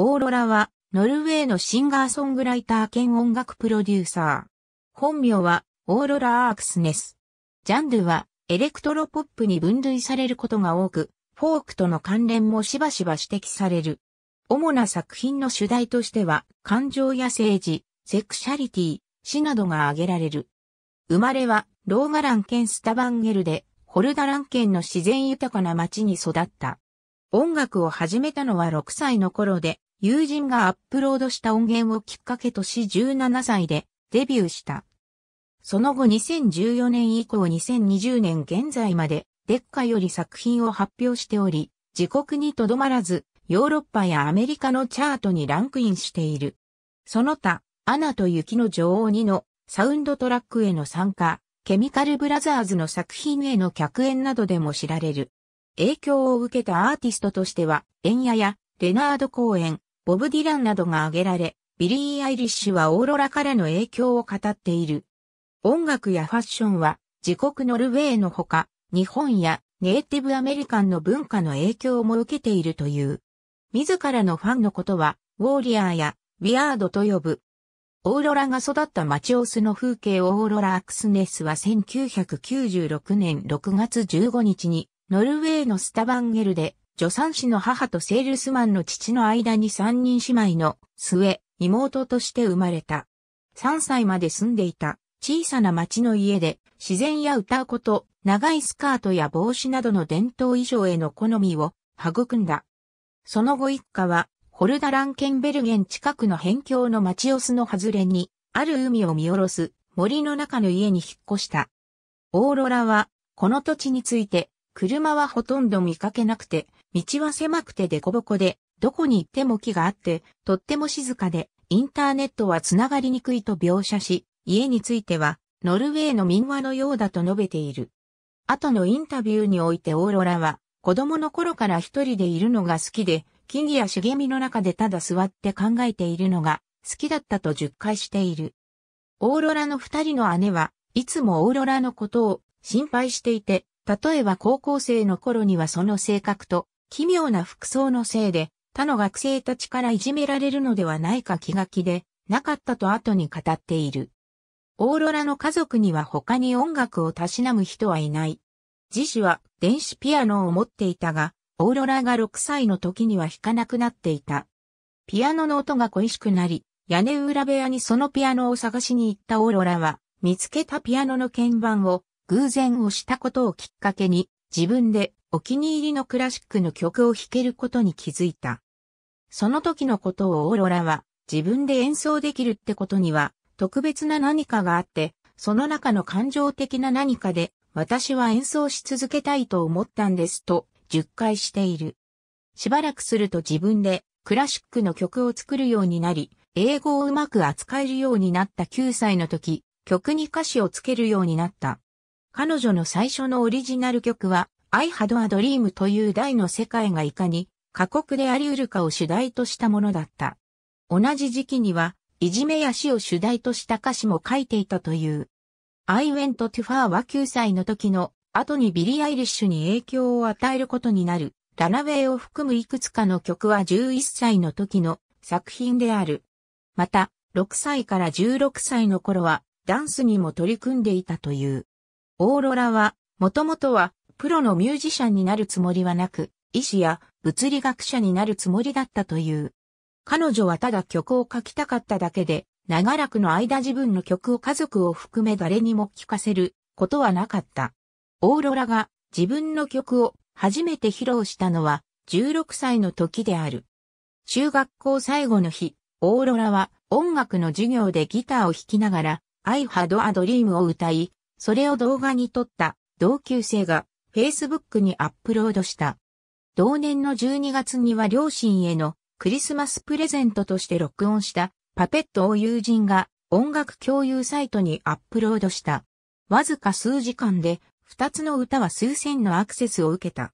オーロラは、ノルウェーのシンガーソングライター兼音楽プロデューサー。本名は、オーロラ・アークスネス。ジャンルは、エレクトロポップに分類されることが多く、フォークとの関連もしばしば指摘される。主な作品の主題としては、感情や政治、セクシャリティ、死などが挙げられる。生まれは、ローガラン県スタバンゲルで、ホルダラン県の自然豊かな町に育った。音楽を始めたのは6歳の頃で、友人がアップロードした音源をきっかけとし17歳でデビューした。その後2014年以降2020年現在まで、デッカより作品を発表しており、自国にとどまらず、ヨーロッパやアメリカのチャートにランクインしている。その他、アナと雪の女王2のサウンドトラックへの参加、ケミカルブラザーズの作品への客演などでも知られる。影響を受けたアーティストとしては、エンヤやレナード・公演、ボブ・ディランなどが挙げられ、ビリー・アイリッシュはオーロラからの影響を語っている。音楽やファッションは自国ノルウェーのほか、日本やネイティブアメリカンの文化の影響も受けているという。自らのファンのことは、ウォーリアーやウィアードと呼ぶ。オーロラが育った街。オスの風景オーロラアクスネスは1996年6月15日にノルウェーのスタバンゲルで助産師の母とセールスマンの父の間に三人姉妹の末、妹として生まれた。三歳まで住んでいた小さな町の家で自然や歌うこと、長いスカートや帽子などの伝統衣装への好みを育んだ。その後一家はホルダランケンベルゲン近くの辺境の町オスの外れにある海を見下ろす森の中の家に引っ越した。オーロラはこの土地について車はほとんど見かけなくて道は狭くてデコボコで、どこに行っても木があって、とっても静かで、インターネットはつながりにくいと描写し、家については、ノルウェーの民話のようだと述べている。後のインタビューにおいてオーロラは、子供の頃から一人でいるのが好きで、木々や茂みの中でただ座って考えているのが好きだったと述回している。オーロラの二人の姉はいつもオーロラのことを心配していて、例えば高校生の頃にはその性格と奇妙な服装のせいで、他の学生たちからいじめられるのではないか気が気で、なかったと後に語っている。オーロラの家族には他に音楽をたしなむ人はいない。自主は電子ピアノを持っていたが、オーロラが6歳の時には弾かなくなっていた。ピアノの音が恋しくなり、屋根裏部屋にそのピアノを探しに行ったオーロラは、見つけたピアノの鍵盤を偶然押したことをきっかけに、自分でお気に入りのクラシックの曲を弾けることに気づいた。その時のことをオーロラは自分で演奏できるってことには特別な何かがあって、その中の感情的な何かで私は演奏し続けたいと思ったんですと10回している。しばらくすると自分でクラシックの曲を作るようになり、英語をうまく扱えるようになった9歳の時、曲に歌詞をつけるようになった。彼女の最初のオリジナル曲は I had a dream という大の世界がいかに過酷であり得るかを主題としたものだった。同じ時期には、いじめや死を主題とした歌詞も書いていたという。I went to far は9歳の時の後にビリー・アイリッシュに影響を与えることになる。ラナウェイを含むいくつかの曲は11歳の時の作品である。また、6歳から16歳の頃はダンスにも取り組んでいたという。オーロラは、もともとはプロのミュージシャンになるつもりはなく、医師や物理学者になるつもりだったという。彼女はただ曲を書きたかっただけで、長らくの間自分の曲を家族を含め誰にも聴かせることはなかった。オーロラが自分の曲を初めて披露したのは16歳の時である。中学校最後の日、オーロラは音楽の授業でギターを弾きながら I had a dream を歌い、それを動画に撮った同級生が Facebook にアップロードした。同年の12月には両親へのクリスマスプレゼントとして録音したパペットを友人が音楽共有サイトにアップロードした。わずか数時間で2つの歌は数千のアクセスを受けた。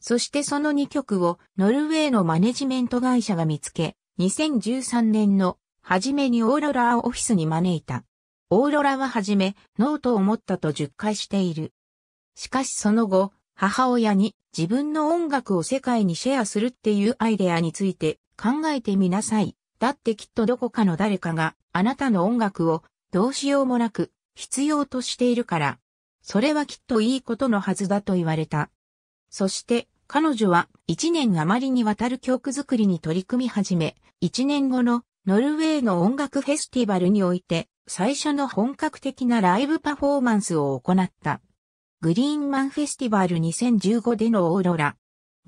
そしてその2曲をノルウェーのマネジメント会社が見つけ、2013年の初めにオーロラをオフィスに招いた。オーロラは初めノートを持ったと10回している。しかしその後、母親に自分の音楽を世界にシェアするっていうアイデアについて考えてみなさい。だってきっとどこかの誰かがあなたの音楽をどうしようもなく必要としているから。それはきっといいことのはずだと言われた。そして彼女は一年余りにわたる曲作りに取り組み始め、一年後のノルウェーの音楽フェスティバルにおいて最初の本格的なライブパフォーマンスを行った。グリーンマンフェスティバル2015でのオーロラ。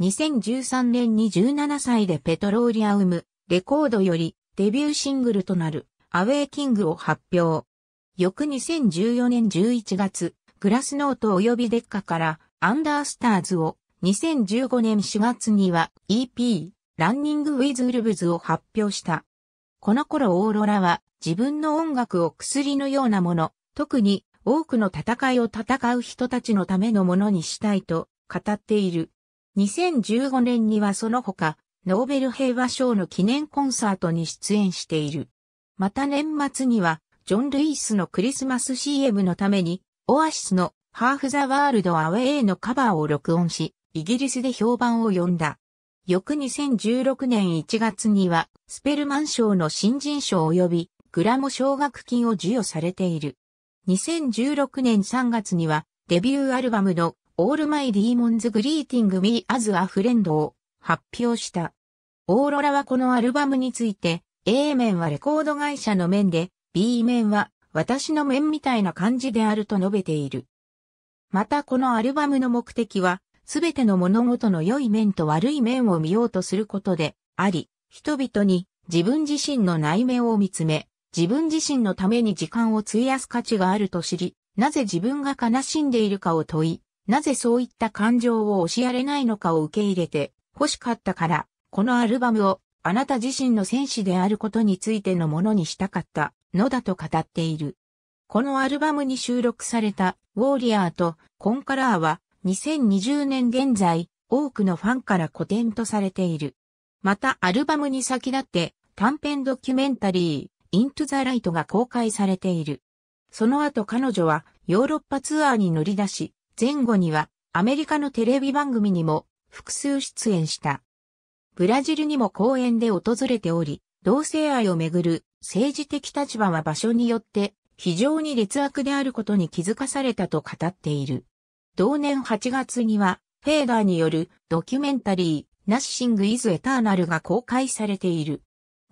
2013年に17歳でペトローリアウム、レコードよりデビューシングルとなるアウェイキングを発表。翌2014年11月、グラスノート及びデッカからアンダースターズを2015年4月には EP ランニングウィズウルブズを発表した。この頃オーロラは自分の音楽を薬のようなもの、特に多くの戦いを戦う人たちのためのものにしたいと語っている。2015年にはその他、ノーベル平和賞の記念コンサートに出演している。また年末には、ジョン・ルイスのクリスマス CM のために、オアシスのハーフ・ザ・ワールド・アウェイのカバーを録音し、イギリスで評判を呼んだ。翌2016年1月には、スペルマン賞の新人賞及び、グラモ奨学金を授与されている。2016年3月にはデビューアルバムの All My Demons Greeting Me As a Friend を発表した。オーロラはこのアルバムについて A 面はレコード会社の面で B 面は私の面みたいな感じであると述べている。またこのアルバムの目的はすべての物事の良い面と悪い面を見ようとすることであり、人々に自分自身の内面を見つめ、自分自身のために時間を費やす価値があると知り、なぜ自分が悲しんでいるかを問い、なぜそういった感情を教えられないのかを受け入れて欲しかったから、このアルバムをあなた自身の戦士であることについてのものにしたかったのだと語っている。このアルバムに収録されたウォーリアーとコンカラーは2020年現在多くのファンから古典とされている。またアルバムに先立って短編ドキュメンタリー。Into the Light が公開されている。その後彼女はヨーロッパツアーに乗り出し、前後にはアメリカのテレビ番組にも複数出演した。ブラジルにも公演で訪れており、同性愛をめぐる政治的立場は場所によって非常に劣悪であることに気づかされたと語っている。同年8月には、フェーガーによるドキュメンタリー、ナッシング・イズ・エターナルが公開されている。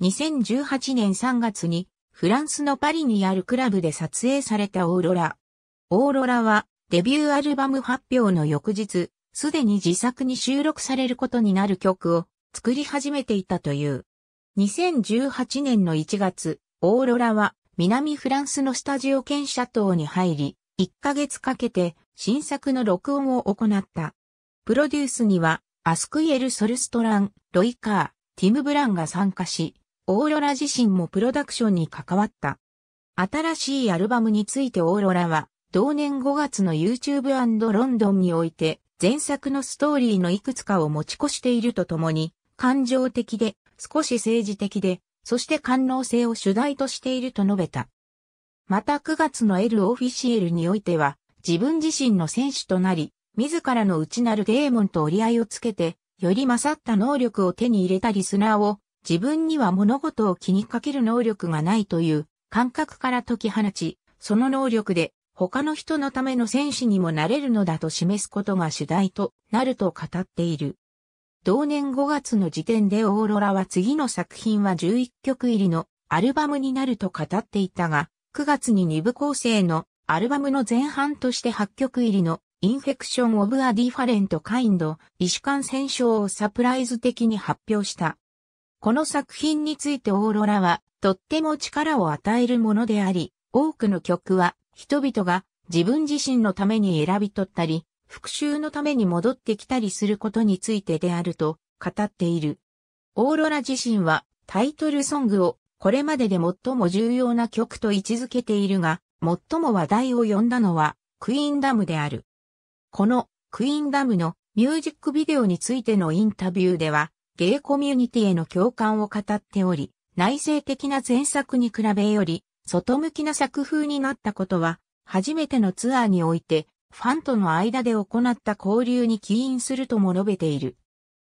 2018年3月にフランスのパリにあるクラブで撮影されたオーロラ。オーロラはデビューアルバム発表の翌日、すでに自作に収録されることになる曲を作り始めていたという。2018年の1月、オーロラは南フランスのスタジオ兼シャトーに入り、1ヶ月かけて新作の録音を行った。プロデュースにはアスクイエル・ソルストラン、ロイカー、ティム・ブランが参加し、オーロラ自身もプロダクションに関わった。新しいアルバムについてオーロラは、同年5月の YouTube& ロンドンにおいて、前作のストーリーのいくつかを持ち越しているとともに、感情的で、少し政治的で、そして官能性を主題としていると述べた。また9月の L オフィシエルにおいては、自分自身の選手となり、自らの内なるデーモンと折り合いをつけて、より勝った能力を手に入れたリスナーを自分には物事を気にかける能力がないという感覚から解き放ち、その能力で他の人のための戦士にもなれるのだと示すことが主題となると語っている。同年5月の時点でオーロラは次の作品は11曲入りのアルバムになると語っていたが、9月に2部構成のアルバムの前半として8曲入りのインフェクション・オブ・ア・ディファレント・カインド、医師間戦勝をサプライズ的に発表した。この作品についてオーロラはとっても力を与えるものであり、多くの曲は人々が自分自身のために選び取ったり、復讐のために戻ってきたりすることについてであると語っている。オーロラ自身はタイトルソングをこれまでで最も重要な曲と位置づけているが、最も話題を呼んだのはクイーンダムである。このクイーンダムのミュージックビデオについてのインタビューでは、ゲイコミュニティへの共感を語っており、内政的な前作に比べより、外向きな作風になったことは、初めてのツアーにおいて、ファンとの間で行った交流に起因するとも述べている。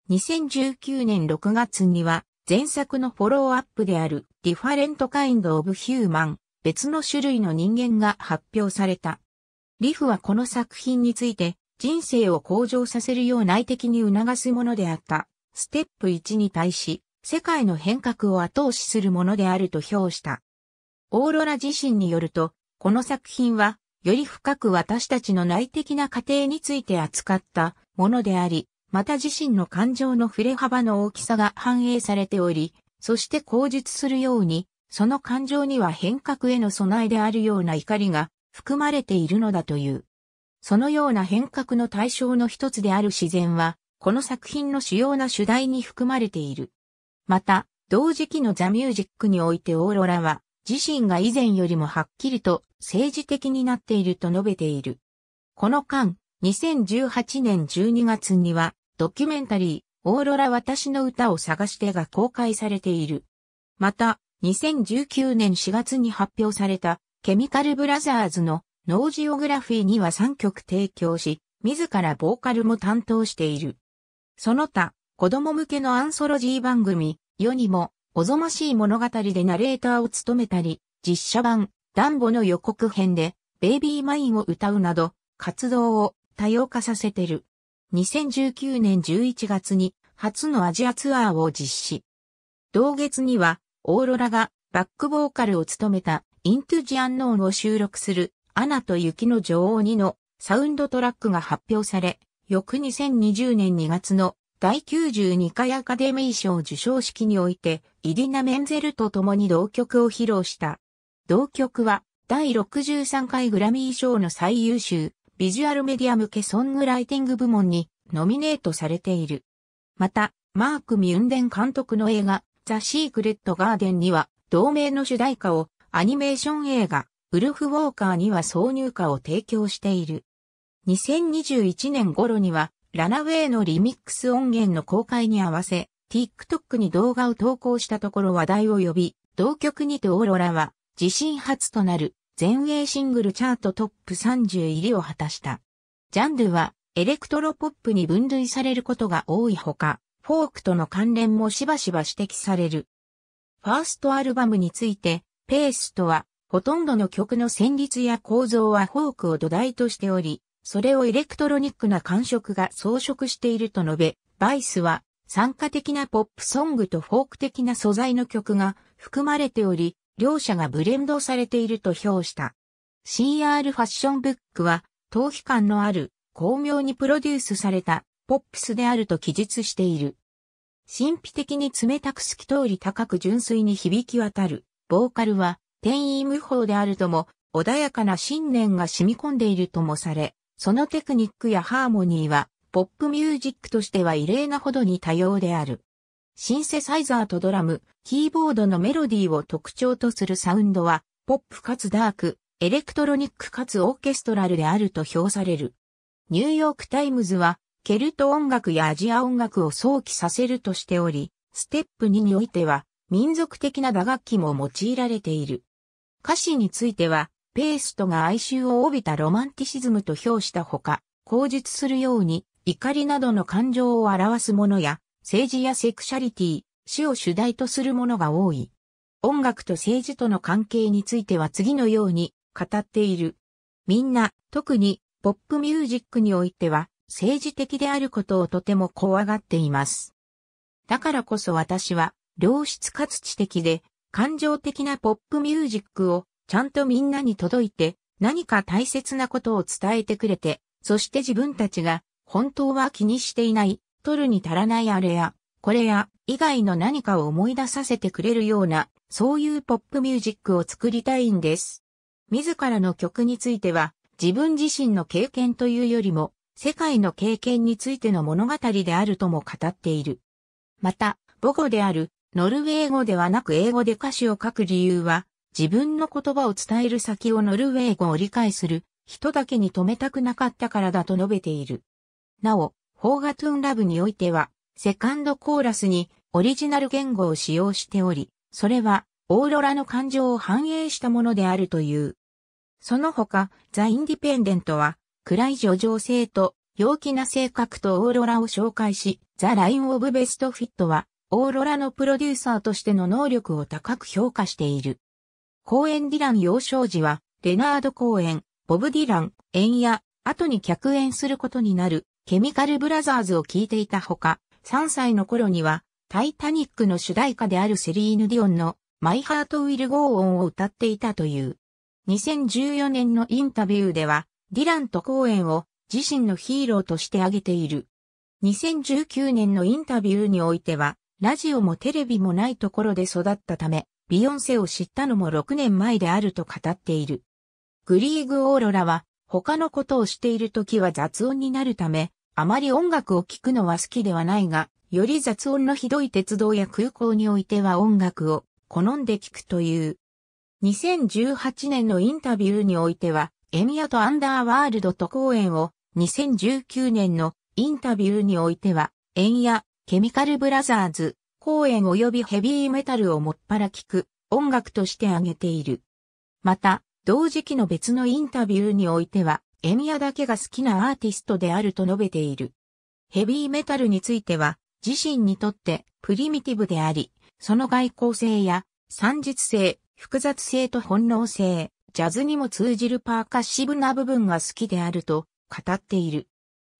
2019年6月には、前作のフォローアップである、ディファレントカインドオブヒューマン、別の種類の人間が発表された。リフはこの作品について、人生を向上させるよう内的に促すものであった。ステップ1に対し、世界の変革を後押しするものであると評した。オーロラ自身によると、この作品は、より深く私たちの内的な過程について扱ったものであり、また自身の感情の触れ幅の大きさが反映されており、そして口述するように、その感情には変革への備えであるような怒りが含まれているのだという。そのような変革の対象の一つである自然は、この作品の主要な主題に含まれている。また、同時期のザ・ミュージックにおいてオーロラは、自身が以前よりもはっきりと政治的になっていると述べている。この間、2018年12月には、ドキュメンタリー、オーロラ私の歌を探してが公開されている。また、2019年4月に発表された、ケミカルブラザーズのノージオグラフィーには3曲提供し、自らボーカルも担当している。その他、子供向けのアンソロジー番組、世にも、おぞましい物語でナレーターを務めたり、実写版、ダンボの予告編で、ベイビーマインを歌うなど、活動を多様化させてる。2019年11月に、初のアジアツアーを実施。同月には、オーロラがバックボーカルを務めた、イントゥジアンノーンを収録する、アナと雪の女王2のサウンドトラックが発表され、翌2020年2月の第92回アカデミー賞受賞式において、イディナ・メンゼルと共に同曲を披露した。同曲は、第63回グラミー賞の最優秀、ビジュアルメディア向けソングライティング部門にノミネートされている。また、マーク・ミュンデン監督の映画、ザ・シークレット・ガーデンには、同名の主題歌をアニメーション映画、ウルフ・ウォーカーには挿入歌を提供している。2021年頃には、ラナウェイのリミックス音源の公開に合わせ、TikTok に動画を投稿したところ話題を呼び、同曲にてオーロラは、自身初となる、全英シングルチャートトップ30入りを果たした。ジャンルは、エレクトロポップに分類されることが多いほか、フォークとの関連もしばしば指摘される。ファーストアルバムについて、ペースとは、ほとんどの曲の旋律や構造はフォークを土台としており、それをエレクトロニックな感触が装飾していると述べ、バイスは、参加的なポップソングとフォーク的な素材の曲が含まれており、両者がブレンドされていると評した。CR ファッションブックは、逃避感のある、巧妙にプロデュースされた、ポップスであると記述している。神秘的に冷たく透き通り高く純粋に響き渡る、ボーカルは、天意無法であるとも、穏やかな信念が染み込んでいるともされ、そのテクニックやハーモニーは、ポップミュージックとしては異例なほどに多様である。シンセサイザーとドラム、キーボードのメロディーを特徴とするサウンドは、ポップかつダーク、エレクトロニックかつオーケストラルであると評される。ニューヨークタイムズは、ケルト音楽やアジア音楽を想起させるとしており、ステップ2においては、民族的な打楽器も用いられている。歌詞については、ペーストが哀愁を帯びたロマンティシズムと評したほか、口述するように怒りなどの感情を表すものや、政治やセクシャリティ、死を主題とするものが多い。音楽と政治との関係については次のように語っている。みんな、特にポップミュージックにおいては政治的であることをとても怖がっています。だからこそ私は良質かつ知的で感情的なポップミュージックをちゃんとみんなに届いて、何か大切なことを伝えてくれて、そして自分たちが、本当は気にしていない、取るに足らないあれや、これや、以外の何かを思い出させてくれるような、そういうポップミュージックを作りたいんです。自らの曲については、自分自身の経験というよりも、世界の経験についての物語であるとも語っている。また、母語である、ノルウェー語ではなく英語で歌詞を書く理由は、自分の言葉を伝える先をノルウェー語を理解する人だけに止めたくなかったからだと述べている。なお、ホーガトゥーンラブにおいては、セカンドコーラスにオリジナル言語を使用しており、それはオーロラの感情を反映したものであるという。その他、ザ・インディペンデントは、暗い叙情性と陽気な性格とオーロラを紹介し、ザ・ライン・オブ・ベスト・フィットは、オーロラのプロデューサーとしての能力を高く評価している。公演ディラン幼少時は、レナード公演、ボブ・ディラン、演や、後に客演することになる、ケミカル・ブラザーズを聴いていたほか、3歳の頃には、タイタニックの主題歌であるセリーヌ・ディオンの、マイ・ハート・ウィル・ゴー・オンを歌っていたという。2014年のインタビューでは、ディランと公演を自身のヒーローとして挙げている。2019年のインタビューにおいては、ラジオもテレビもないところで育ったため、ビヨンセを知ったのも6年前であると語っている。グリーグ・オーロラは他のことをしている時は雑音になるため、あまり音楽を聴くのは好きではないが、より雑音のひどい鉄道や空港においては音楽を好んで聴くという。2018年のインタビューにおいては、エミヤとアンダーワールドと公演を、2019年のインタビューにおいては、エンヤ、ケミカルブラザーズ、公演及びヘビーメタルをもっぱら聞く音楽として挙げている。また、同時期の別のインタビューにおいては、エミヤだけが好きなアーティストであると述べている。ヘビーメタルについては、自身にとってプリミティブであり、その外交性や三実性、複雑性と本能性、ジャズにも通じるパーカッシブな部分が好きであると語っている。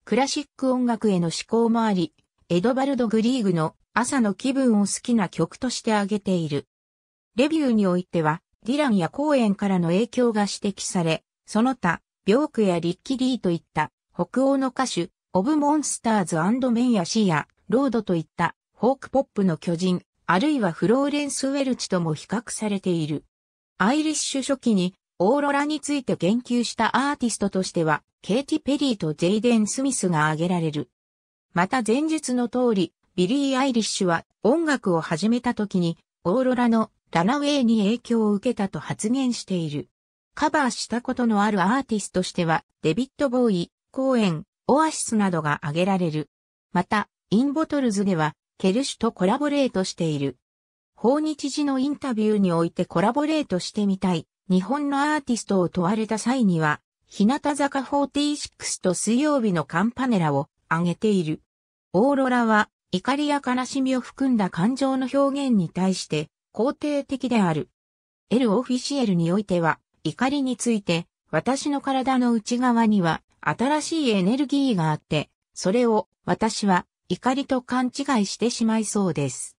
クラシック音楽への思考もあり、エドバルド・グリーグの朝の気分を好きな曲として挙げている。レビューにおいては、ディランや公演からの影響が指摘され、その他、ビョークやリッキリーといった北欧の歌手、オブ・モンスターズメンやシーやロードといったフォークポップの巨人、あるいはフローレンス・ウェルチとも比較されている。アイリッシュ初期にオーロラについて言及したアーティストとしては、ケイティ・ペリーとジェイデン・スミスが挙げられる。また前述の通り、ビリー・アイリッシュは音楽を始めた時に、オーロラのラナウェイに影響を受けたと発言している。カバーしたことのあるアーティストとしては、デビッド・ボーイ、コーエン、オアシスなどが挙げられる。また、インボトルズでは、ケルシュとコラボレートしている。訪日時のインタビューにおいてコラボレートしてみたい。日本のアーティストを問われた際には、日向坂46と水曜日のカンパネラを挙げている。オーロラは怒りや悲しみを含んだ感情の表現に対して肯定的である。エル・オフィシエルにおいては怒りについて私の体の内側には新しいエネルギーがあって、それを私は怒りと勘違いしてしまいそうです。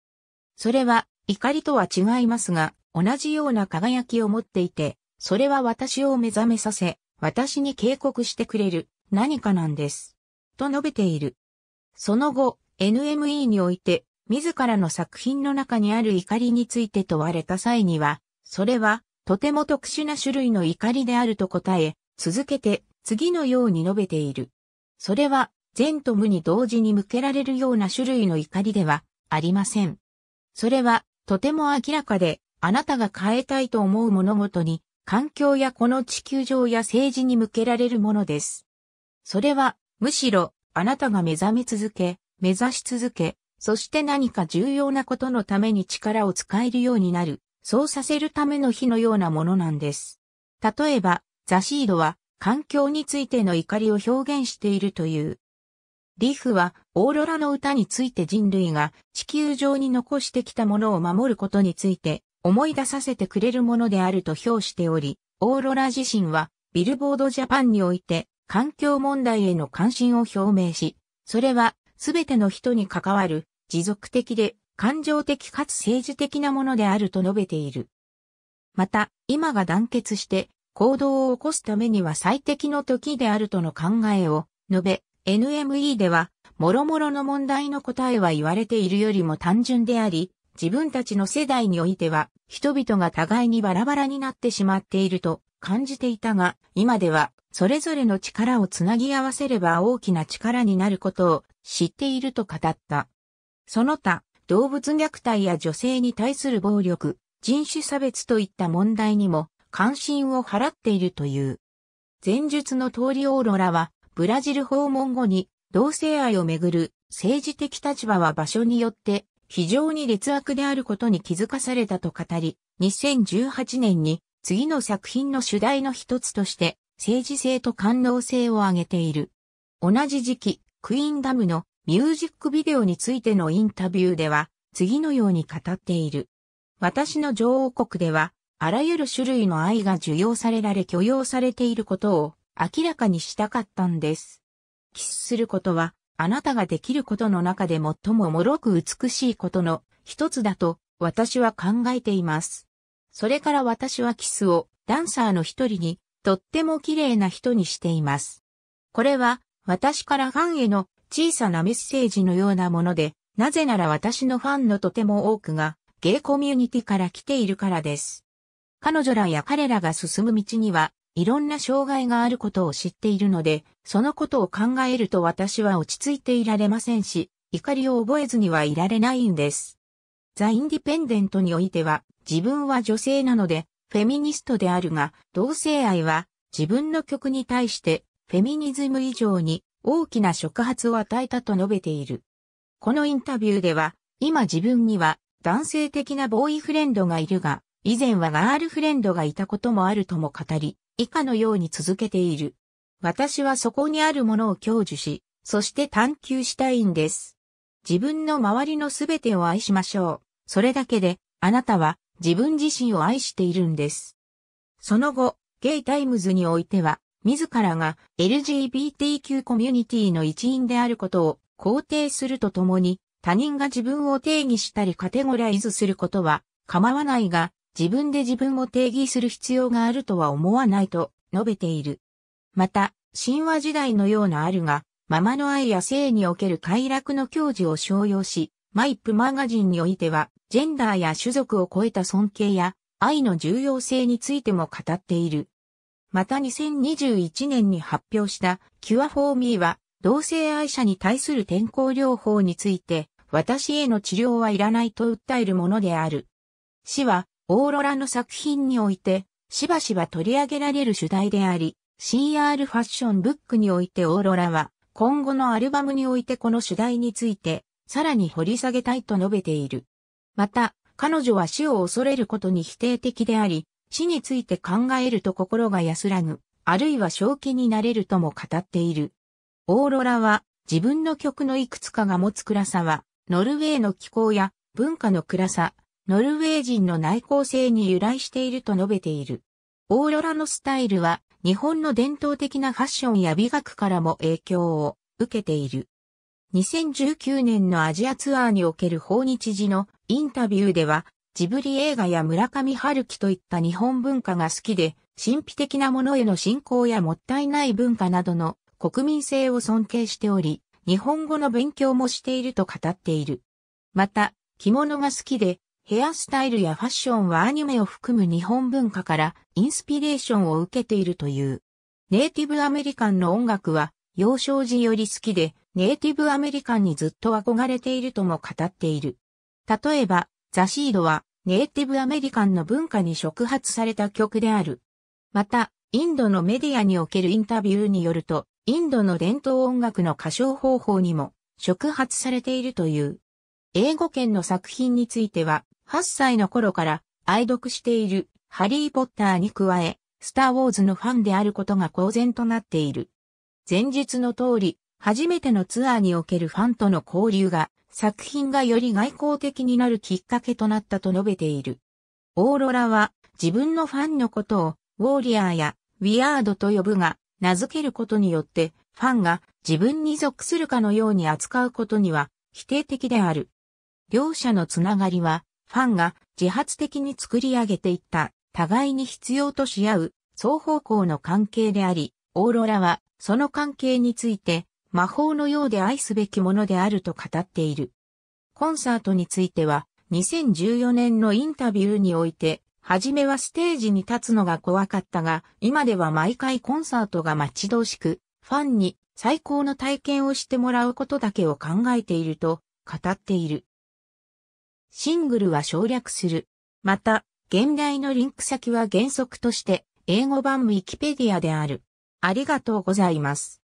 それは怒りとは違いますが、同じような輝きを持っていて、それは私を目覚めさせ、私に警告してくれる何かなんです。と述べている。その後、NME において、自らの作品の中にある怒りについて問われた際には、それは、とても特殊な種類の怒りであると答え、続けて、次のように述べている。それは、善と無に同時に向けられるような種類の怒りではありません。それは、とても明らかで、あなたが変えたいと思う物事に、環境やこの地球上や政治に向けられるものです。それは、むしろ、あなたが目覚め続け、目指し続け、そして何か重要なことのために力を使えるようになる、そうさせるための火のようなものなんです。例えば、ザシードは環境についての怒りを表現しているという。リフはオーロラの歌について人類が地球上に残してきたものを守ることについて思い出させてくれるものであると評しており、オーロラ自身はビルボードジャパンにおいて環境問題への関心を表明し、それは全ての人に関わる持続的で感情的かつ政治的なものであると述べている。また、今が団結して行動を起こすためには最適の時であるとの考えを述べ、NME では、諸々の問題の答えは言われているよりも単純であり、自分たちの世代においては、人々が互いにバラバラになってしまっていると感じていたが、今ではそれぞれの力をつなぎ合わせれば大きな力になることを知っていると語った。その他、動物虐待や女性に対する暴力、人種差別といった問題にも関心を払っているという。前述の通りオーロラは、ブラジル訪問後に同性愛をめぐる政治的立場は場所によって非常に劣悪であることに気づかされたと語り、2018年に次の作品の主題の一つとして政治性と官能性を挙げている。同じ時期、クイーンダムのミュージックビデオについてのインタビューでは、次のように語っている。私の女王国では、あらゆる種類の愛が受容されられ許容されていることを明らかにしたかったんです。キスすることは、あなたができることの中で最も脆く美しいことの一つだと私は考えています。それから私はキスをダンサーの一人にとっても綺麗な人にしています。これは、私からファンへの小さなメッセージのようなもので、なぜなら私のファンのとても多くが、ゲイコミュニティから来ているからです。彼女らや彼らが進む道には、いろんな障害があることを知っているので、そのことを考えると私は落ち着いていられませんし、怒りを覚えずにはいられないんです。ザ・インディペンデントにおいては、自分は女性なので、フェミニストであるが、同性愛は自分の曲に対してフェミニズム以上に大きな触発を与えたと述べている。このインタビューでは、今自分には男性的なボーイフレンドがいるが、以前はガールフレンドがいたこともあるとも語り、以下のように続けている。私はそこにあるものを享受し、そして探求したいんです。自分の周りのすべてを愛しましょう。それだけで、あなたは自分自身を愛しているんです。その後、ゲイタイムズにおいては、自らが LGBTQ コミュニティの一員であることを肯定するとともに、他人が自分を定義したりカテゴライズすることは構わないが、自分で自分を定義する必要があるとは思わないと述べている。また、神話時代のようなあるが、ママの愛や性における快楽の享受を商用し、マイプマガジンにおいては、ジェンダーや種族を超えた尊敬や愛の重要性についても語っている。また2021年に発表した Cure for Me は、同性愛者に対する転校療法について、私への治療はいらないと訴えるものである。死は、オーロラの作品において、しばしば取り上げられる主題であり、CR ファッションブックにおいてオーロラは、今後のアルバムにおいてこの主題について、さらに掘り下げたいと述べている。また、彼女は死を恐れることに否定的であり、死について考えると心が安らぐ、あるいは正気になれるとも語っている。オーロラは自分の曲のいくつかが持つ暗さは、ノルウェーの気候や文化の暗さ、ノルウェー人の内向性に由来していると述べている。オーロラのスタイルは日本の伝統的なファッションや美学からも影響を受けている。2019年のアジアツアーにおける訪日時のインタビューでは、ジブリ映画や村上春樹といった日本文化が好きで、神秘的なものへの信仰やもったいない文化などの国民性を尊敬しており、日本語の勉強もしていると語っている。また、着物が好きで、ヘアスタイルやファッションはアニメを含む日本文化からインスピレーションを受けているという。ネイティブアメリカンの音楽は幼少時より好きで、ネイティブアメリカンにずっと憧れているとも語っている。例えば、ザシードはネイティブアメリカンの文化に触発された曲である。また、インドのメディアにおけるインタビューによると、インドの伝統音楽の歌唱方法にも触発されているという。英語圏の作品については、8歳の頃から愛読しているハリー・ポッターに加え、スター・ウォーズのファンであることが公然となっている。前述の通り、初めてのツアーにおけるファンとの交流が、作品がより外交的になるきっかけとなったと述べている。オーロラは自分のファンのことをウォーリアーやウィアードと呼ぶが、名付けることによってファンが自分に属するかのように扱うことには否定的である。両者のつながりはファンが自発的に作り上げていった互いに必要とし合う双方向の関係であり、オーロラはその関係について魔法のようで愛すべきものであると語っている。コンサートについては、2014年のインタビューにおいて、はじめはステージに立つのが怖かったが、今では毎回コンサートが待ち遠しく、ファンに最高の体験をしてもらうことだけを考えていると語っている。シングルは省略する。また、現代のリンク先は原則として英語版ウィキペディアである。ありがとうございます。